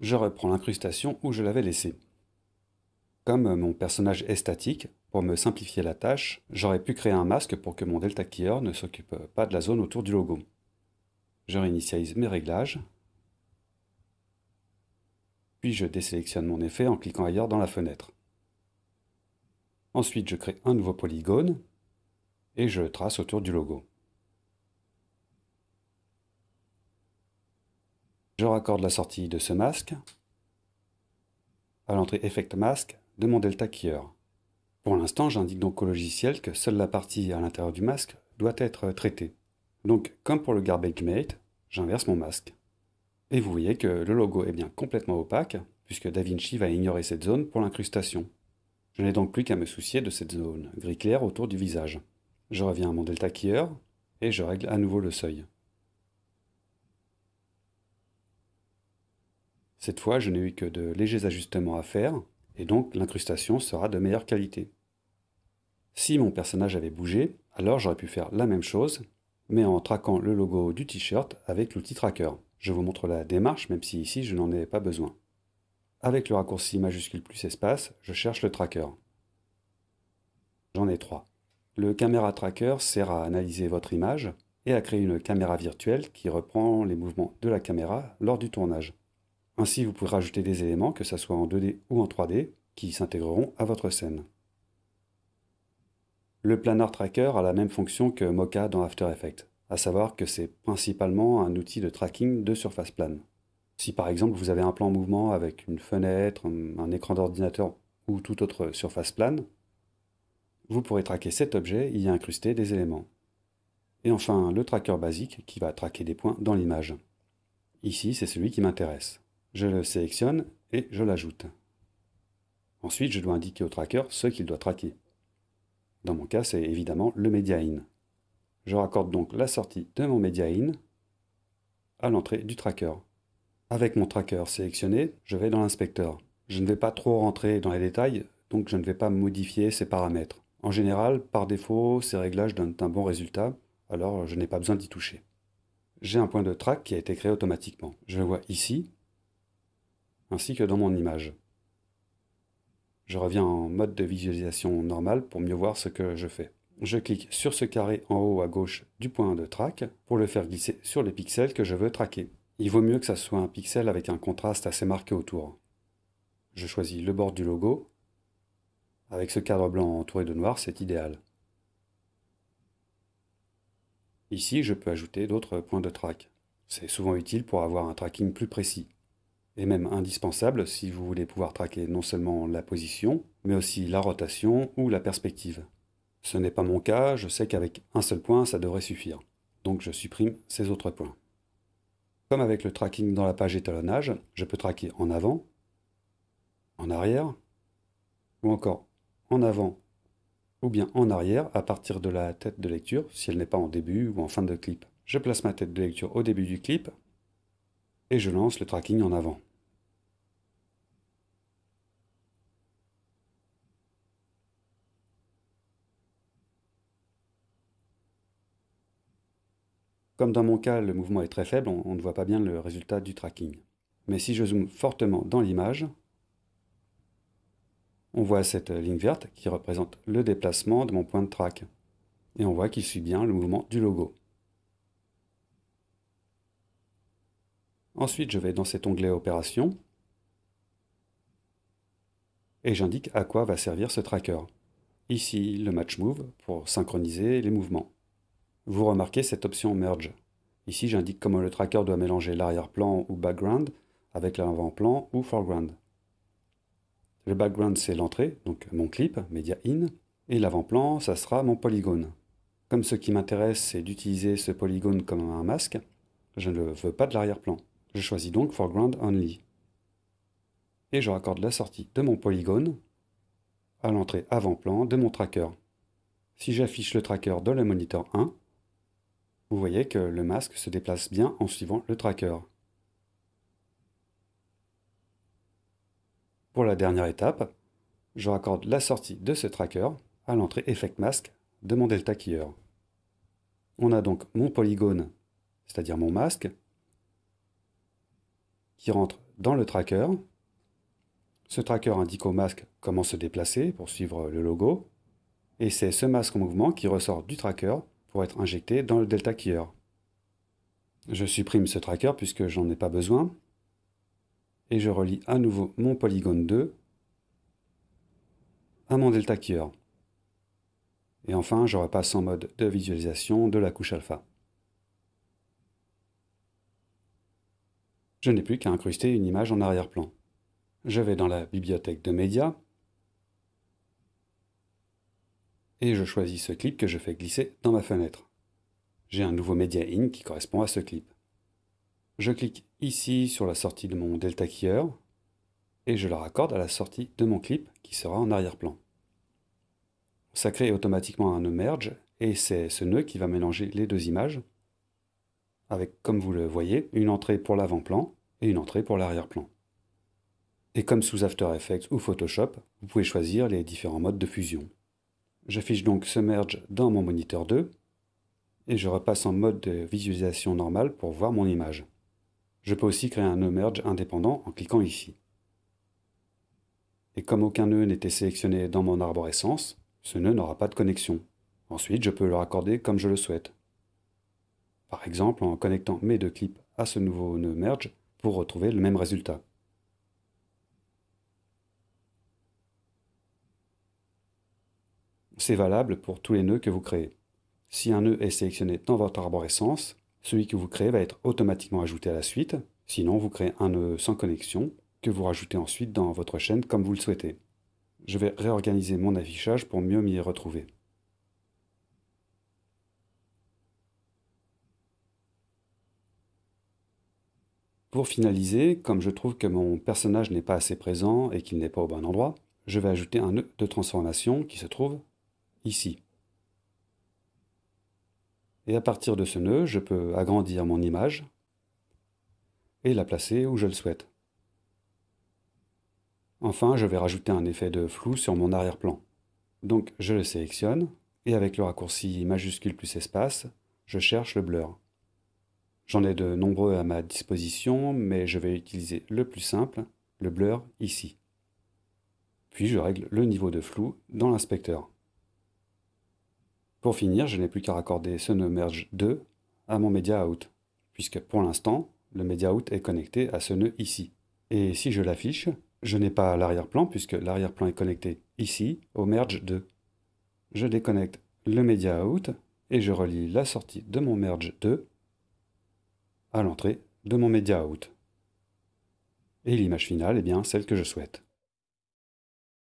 je reprends l'incrustation où je l'avais laissée. Comme mon personnage est statique, pour me simplifier la tâche, j'aurais pu créer un masque pour que mon delta keyer ne s'occupe pas de la zone autour du logo. Je réinitialise mes réglages, puis je désélectionne mon effet en cliquant ailleurs dans la fenêtre. Ensuite, je crée un nouveau polygone et je trace autour du logo. Je raccorde la sortie de ce masque à l'entrée Effect Mask de mon delta keyer. Pour l'instant, j'indique donc au logiciel que seule la partie à l'intérieur du masque doit être traitée. Donc, comme pour le garbage mate, j'inverse mon masque. Et vous voyez que le logo est bien complètement opaque, puisque DaVinci va ignorer cette zone pour l'incrustation. Je n'ai donc plus qu'à me soucier de cette zone gris clair autour du visage. Je reviens à mon delta keyer et je règle à nouveau le seuil. Cette fois, je n'ai eu que de légers ajustements à faire, et donc l'incrustation sera de meilleure qualité. Si mon personnage avait bougé, alors j'aurais pu faire la même chose, mais en traquant le logo du t-shirt avec l'outil tracker. Je vous montre la démarche, même si ici je n'en ai pas besoin. Avec le raccourci majuscule plus espace, je cherche le tracker. J'en ai trois. Le caméra tracker sert à analyser votre image et à créer une caméra virtuelle qui reprend les mouvements de la caméra lors du tournage. Ainsi, vous pouvez rajouter des éléments, que ce soit en 2D ou en 3D, qui s'intégreront à votre scène. Le Planar Tracker a la même fonction que Mocha dans After Effects, à savoir que c'est principalement un outil de tracking de surface plane. Si par exemple vous avez un plan en mouvement avec une fenêtre, un écran d'ordinateur ou toute autre surface plane, vous pourrez traquer cet objet et y incruster des éléments. Et enfin, le tracker basique qui va traquer des points dans l'image. Ici, c'est celui qui m'intéresse. Je le sélectionne et je l'ajoute. Ensuite, je dois indiquer au tracker ce qu'il doit traquer. Dans mon cas, c'est évidemment le media in. Je raccorde donc la sortie de mon media in à l'entrée du tracker. Avec mon tracker sélectionné, je vais dans l'inspecteur. Je ne vais pas trop rentrer dans les détails, donc je ne vais pas modifier ces paramètres. En général, par défaut, ces réglages donnent un bon résultat, alors je n'ai pas besoin d'y toucher. J'ai un point de track qui a été créé automatiquement. Je le vois ici, ainsi que dans mon image. Je reviens en mode de visualisation normal pour mieux voir ce que je fais. Je clique sur ce carré en haut à gauche du point de track pour le faire glisser sur les pixels que je veux traquer. Il vaut mieux que ça soit un pixel avec un contraste assez marqué autour. Je choisis le bord du logo. Avec ce cadre blanc entouré de noir, c'est idéal. Ici, je peux ajouter d'autres points de track. C'est souvent utile pour avoir un tracking plus précis et même indispensable si vous voulez pouvoir traquer non seulement la position, mais aussi la rotation ou la perspective. Ce n'est pas mon cas, je sais qu'avec un seul point, ça devrait suffire. Donc je supprime ces autres points. Comme avec le tracking dans la page étalonnage, je peux traquer en avant, en arrière, ou encore en avant ou bien en arrière à partir de la tête de lecture si elle n'est pas en début ou en fin de clip. Je place ma tête de lecture au début du clip et je lance le tracking en avant. Comme dans mon cas, le mouvement est très faible, on, ne voit pas bien le résultat du tracking. Mais si je zoome fortement dans l'image, on voit cette ligne verte qui représente le déplacement de mon point de track. Et on voit qu'il suit bien le mouvement du logo. Ensuite, je vais dans cet onglet Opération et j'indique à quoi va servir ce tracker. Ici, le match move pour synchroniser les mouvements vous remarquez cette option Merge. Ici, j'indique comment le tracker doit mélanger l'arrière-plan ou background avec l'avant-plan ou foreground. Le background, c'est l'entrée, donc mon clip, Media In, et l'avant-plan, ça sera mon polygone. Comme ce qui m'intéresse, c'est d'utiliser ce polygone comme un masque, je ne veux pas de l'arrière-plan. Je choisis donc Foreground Only. Et je raccorde la sortie de mon polygone à l'entrée avant-plan de mon tracker. Si j'affiche le tracker dans le moniteur 1, vous voyez que le masque se déplace bien en suivant le tracker. Pour la dernière étape, je raccorde la sortie de ce tracker à l'entrée Effect Mask de mon Delta Keyer. On a donc mon polygone, c'est-à-dire mon masque, qui rentre dans le tracker. Ce tracker indique au masque comment se déplacer pour suivre le logo, et c'est ce masque en mouvement qui ressort du tracker pour être injecté dans le delta keyer. Je supprime ce tracker puisque j'en ai pas besoin. Et je relie à nouveau mon polygone 2 à mon delta keyer. Et enfin, je repasse en mode de visualisation de la couche alpha. Je n'ai plus qu'à incruster une image en arrière-plan. Je vais dans la bibliothèque de médias et je choisis ce clip que je fais glisser dans ma fenêtre. J'ai un nouveau Media In qui correspond à ce clip. Je clique ici sur la sortie de mon Delta Keyer et je le raccorde à la sortie de mon clip qui sera en arrière-plan. Ça crée automatiquement un nœud merge et c'est ce nœud qui va mélanger les deux images avec, comme vous le voyez, une entrée pour l'avant-plan et une entrée pour l'arrière-plan. Et comme sous After Effects ou Photoshop, vous pouvez choisir les différents modes de fusion. J'affiche donc ce merge dans mon moniteur 2 et je repasse en mode de visualisation normal pour voir mon image. Je peux aussi créer un nœud merge indépendant en cliquant ici. Et comme aucun nœud n'était sélectionné dans mon arborescence, ce nœud n'aura pas de connexion. Ensuite, je peux le raccorder comme je le souhaite. Par exemple, en connectant mes deux clips à ce nouveau nœud merge pour retrouver le même résultat. C'est valable pour tous les nœuds que vous créez. Si un nœud est sélectionné dans votre arborescence, celui que vous créez va être automatiquement ajouté à la suite, sinon vous créez un nœud sans connexion que vous rajoutez ensuite dans votre chaîne comme vous le souhaitez. Je vais réorganiser mon affichage pour mieux m'y retrouver. Pour finaliser, comme je trouve que mon personnage n'est pas assez présent et qu'il n'est pas au bon endroit, je vais ajouter un nœud de transformation qui se trouve ici. Et à partir de ce nœud, je peux agrandir mon image et la placer où je le souhaite. Enfin, je vais rajouter un effet de flou sur mon arrière-plan. Donc je le sélectionne, et avec le raccourci majuscule plus espace, je cherche le blur. J'en ai de nombreux à ma disposition, mais je vais utiliser le plus simple, le blur ici. Puis je règle le niveau de flou dans l'inspecteur. Pour finir, je n'ai plus qu'à raccorder ce nœud merge 2 à mon media out, puisque pour l'instant, le media out est connecté à ce nœud ici. Et si je l'affiche, je n'ai pas l'arrière-plan puisque l'arrière-plan est connecté ici au merge 2. Je déconnecte le media out et je relie la sortie de mon merge 2 à l'entrée de mon media out. Et l'image finale est eh bien celle que je souhaite.